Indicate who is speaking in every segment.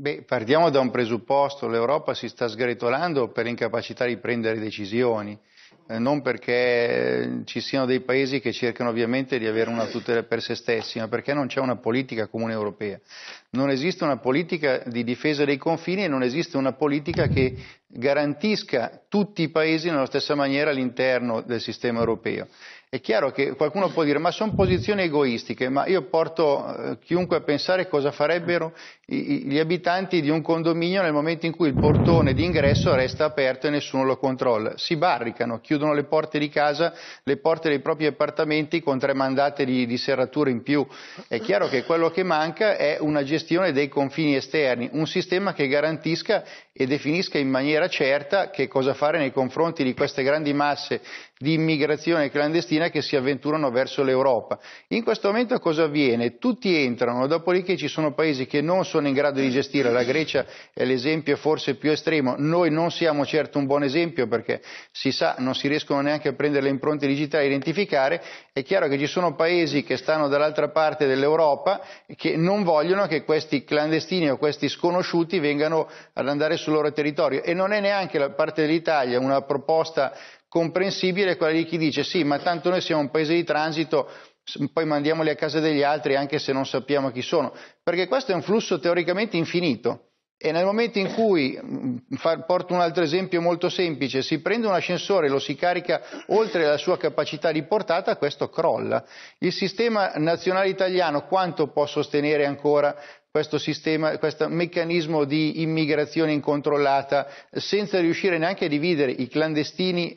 Speaker 1: Beh, partiamo da un presupposto, l'Europa si sta sgretolando per l'incapacità di prendere decisioni, eh, non perché eh, ci siano dei paesi che cercano ovviamente di avere una tutela per se stessi, ma perché non c'è una politica comune europea. Non esiste una politica di difesa dei confini e non esiste una politica che garantisca tutti i paesi nella stessa maniera all'interno del sistema europeo. È chiaro che qualcuno può dire ma sono posizioni egoistiche, ma io porto eh, chiunque a pensare cosa farebbero gli abitanti di un condominio nel momento in cui il portone di ingresso resta aperto e nessuno lo controlla. Si barricano, chiudono le porte di casa, le porte dei propri appartamenti con tre mandate di, di serrature in più. È chiaro che quello che manca è una gestione dei confini esterni, un sistema che garantisca e definisca in maniera certa che cosa fare nei confronti di queste grandi masse di immigrazione clandestina che si avventurano verso l'Europa. In questo momento cosa avviene? Tutti entrano, dopodiché ci sono paesi che non sono in grado di gestire, la Grecia è l'esempio forse più estremo, noi non siamo certo un buon esempio perché si sa non si riescono neanche a prendere le impronte digitali e identificare, è chiaro che ci sono paesi che stanno dall'altra parte dell'Europa che non vogliono che questi clandestini o questi sconosciuti vengano ad andare sul loro territorio e non è neanche la parte dell'Italia una proposta comprensibile quella di chi dice sì, ma tanto noi siamo un paese di transito, poi mandiamoli a casa degli altri anche se non sappiamo chi sono, perché questo è un flusso teoricamente infinito. E nel momento in cui, mm, porto un altro esempio molto semplice, si prende un ascensore e lo si carica oltre la sua capacità di portata, questo crolla. Il sistema nazionale italiano quanto può sostenere ancora questo, sistema, questo meccanismo di immigrazione incontrollata senza riuscire neanche a dividere i clandestini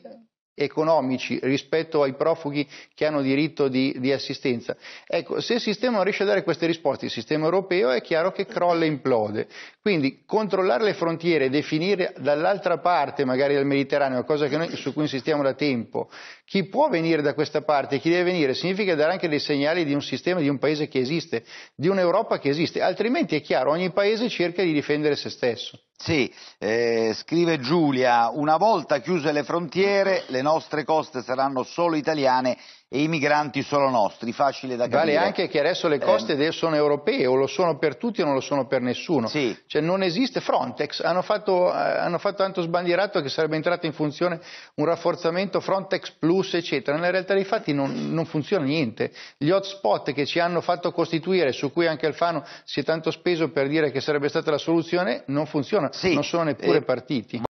Speaker 1: economici rispetto ai profughi che hanno diritto di, di, assistenza. Ecco, se il sistema non riesce a dare queste risposte, il sistema europeo è chiaro che crolla e implode. Quindi controllare le frontiere e definire dall'altra parte, magari del Mediterraneo, cosa noi, su cui insistiamo da tempo, chi può venire da questa parte, e chi deve venire, significa dare anche dei segnali di un sistema, di un paese che esiste, di un'Europa che esiste, altrimenti è chiaro, ogni paese cerca di difendere se stesso. Sì, eh, scrive Giulia, una volta chiuse le frontiere le nostre coste saranno solo italiane e i migranti sono nostri, facile da capire. Vale anche che adesso le eh, coste eh. sono europee, o lo sono per tutti o non lo sono per nessuno. Sì. Cioè non esiste Frontex, hanno fatto, eh, hanno fatto, tanto sbandierato che sarebbe entrato in funzione un rafforzamento Frontex Plus, eccetera. Nella realtà dei fatti non, non funziona niente. Gli hotspot che ci hanno fatto costituire, su cui anche Alfano si è tanto speso per dire che sarebbe stata la soluzione, non funzionano, sì. non sono neppure eh. partiti.